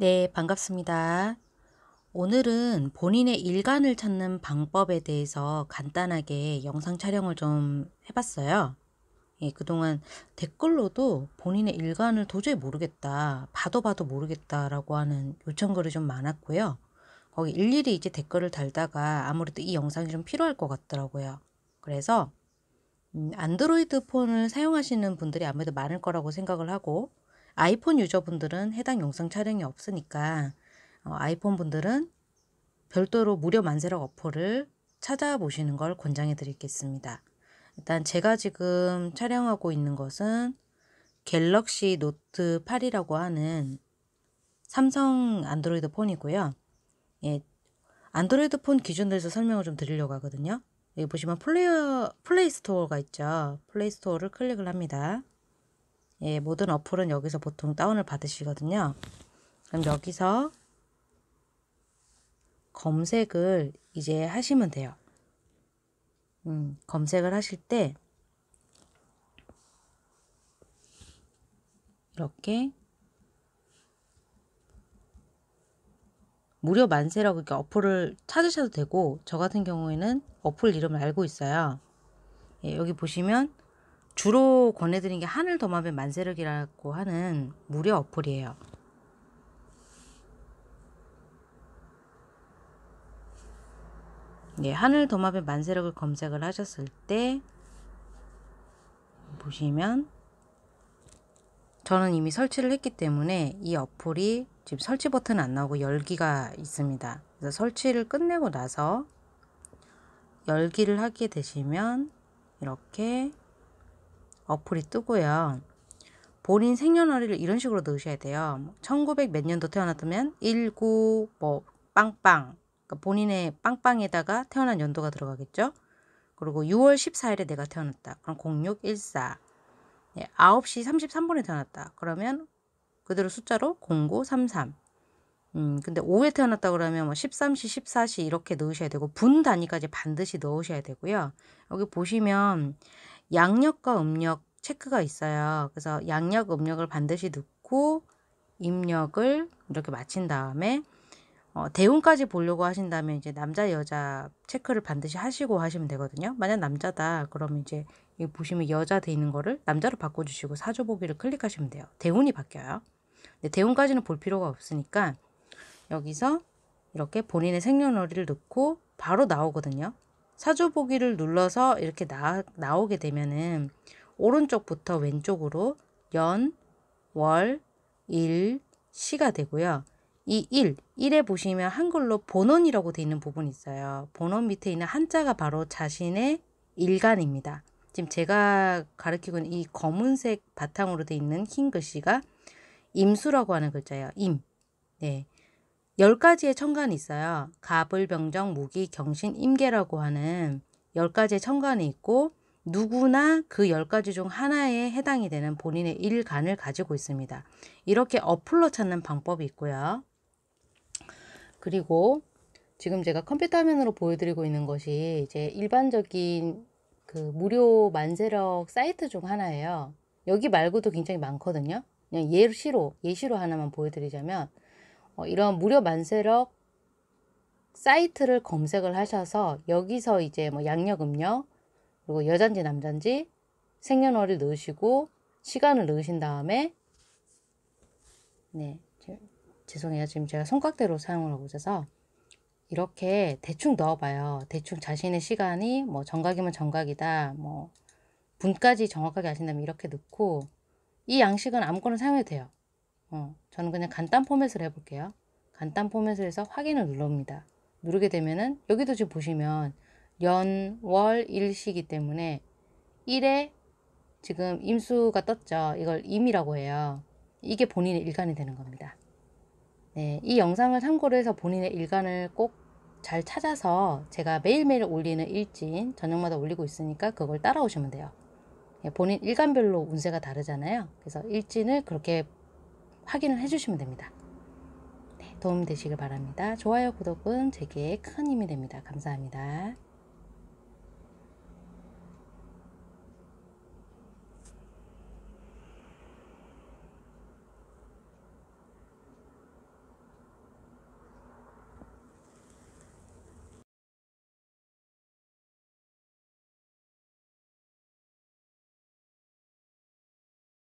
네, 반갑습니다. 오늘은 본인의 일관을 찾는 방법에 대해서 간단하게 영상 촬영을 좀 해봤어요. 예, 그동안 댓글로도 본인의 일관을 도저히 모르겠다, 봐도 봐도 모르겠다라고 하는 요청글이 좀 많았고요. 거기 일일이 이제 댓글을 달다가 아무래도 이 영상이 좀 필요할 것 같더라고요. 그래서 음, 안드로이드 폰을 사용하시는 분들이 아무래도 많을 거라고 생각을 하고 아이폰 유저분들은 해당 영상 촬영이 없으니까 어, 아이폰 분들은 별도로 무료 만세력 어플을 찾아보시는 걸 권장해 드리겠습니다. 일단 제가 지금 촬영하고 있는 것은 갤럭시 노트 8이라고 하는 삼성 안드로이드 폰이고요. 예, 안드로이드 폰 기준으로 해서 설명을 좀 드리려고 하거든요. 여기 보시면 플레이어, 플레이 스토어가 있죠. 플레이 스토어를 클릭을 합니다. 예, 모든 어플은 여기서 보통 다운을 받으시거든요. 그럼 여기서 검색을 이제 하시면 돼요. 음, 검색을 하실 때 이렇게 무료 만세라고 이렇게 어플을 찾으셔도 되고 저 같은 경우에는 어플 이름을 알고 있어요. 예, 여기 보시면 주로 권해드린 게 하늘 도마뱀 만세력이라고 하는 무료 어플이에요. 예, 하늘 도마뱀 만세력을 검색을 하셨을 때 보시면 저는 이미 설치를 했기 때문에 이 어플이 지금 설치 버튼 안 나오고 열기가 있습니다. 그래서 설치를 끝내고 나서 열기를 하게 되시면 이렇게 어플이 뜨고요. 본인 생년월일을 이런 식으로 넣으셔야 돼요. 1900 몇 년도 태어났다면 19 뭐 빵빵 그러니까 본인의 빵빵에다가 태어난 연도가 들어가겠죠. 그리고 6월 14일에 내가 태어났다. 그럼 0614 네, 9시 33분에 태어났다. 그러면 그대로 숫자로 0933 음, 근데 5에 태어났다 그러면 뭐 13시, 14시 이렇게 넣으셔야 되고 분 단위까지 반드시 넣으셔야 되고요. 여기 보시면 양력과 음력 체크가 있어요. 그래서 양력, 음력을 반드시 넣고 입력을 이렇게 마친 다음에 어, 대운까지 보려고 하신다면 이제 남자 여자 체크를 반드시 하시고 하시면 되거든요. 만약 남자다 그러면 이제 보시면 여자 돼 있는 거를 남자로 바꿔주시고 사주 보기를 클릭하시면 돼요. 대운이 바뀌어요. 근데 대운까지는 볼 필요가 없으니까 여기서 이렇게 본인의 생년월일을 넣고 바로 나오거든요. 사주보기를 눌러서 이렇게 나, 나오게 되면은 오른쪽부터 왼쪽으로 연, 월, 일, 시가 되고요. 이 일, 일에 보시면 한글로 본원이라고 되어 있는 부분이 있어요. 본원 밑에 있는 한자가 바로 자신의 일간입니다. 지금 제가 가르키고 있는 이 검은색 바탕으로 되어 있는 흰 글씨가 임수라고 하는 글자예요. 임. 네. 10가지의 청간이 있어요. 갑을, 병정, 무기, 경신, 임계라고 하는 10가지의 천간이 있고 누구나 그 10가지 중 하나에 해당이 되는 본인의 일간을 가지고 있습니다. 이렇게 어플로 찾는 방법이 있고요. 그리고 지금 제가 컴퓨터 화면으로 보여드리고 있는 것이 이제 일반적인 그 무료 만세력 사이트 중 하나예요. 여기 말고도 굉장히 많거든요. 그냥 예시로, 예시로 하나만 보여드리자면 어, 이런 무료 만세력 사이트를 검색을 하셔서 여기서 이제 뭐 양력음력 그리고 여잔지 남잔지 생년월일 넣으시고 시간을 넣으신 다음에 네 제, 죄송해요 지금 제가 손깍대로 사용을 하고 있어서 이렇게 대충 넣어봐요 대충 자신의 시간이 뭐 정각이면 정각이다 뭐 분까지 정확하게 아신다면 이렇게 넣고 이 양식은 아무거나 사용해도 돼요 어, 저는 그냥 간단 포맷을 해볼게요. 간단 포맷을 해서 확인을 눌러봅니다 누르게 되면은 여기도 지금 보시면 연, 월, 일시기 때문에 1에 지금 임수가 떴죠. 이걸 임이라고 해요. 이게 본인의 일간이 되는 겁니다. 네, 이 영상을 참고로 해서 본인의 일간을 꼭 잘 찾아서 제가 매일매일 올리는 일진 저녁마다 올리고 있으니까 그걸 따라오시면 돼요. 예, 본인 일간별로 운세가 다르잖아요. 그래서 일진을 그렇게 확인을 해주시면 됩니다. 네, 도움 되시길 바랍니다. 좋아요, 구독은 제게 큰 힘이 됩니다. 감사합니다.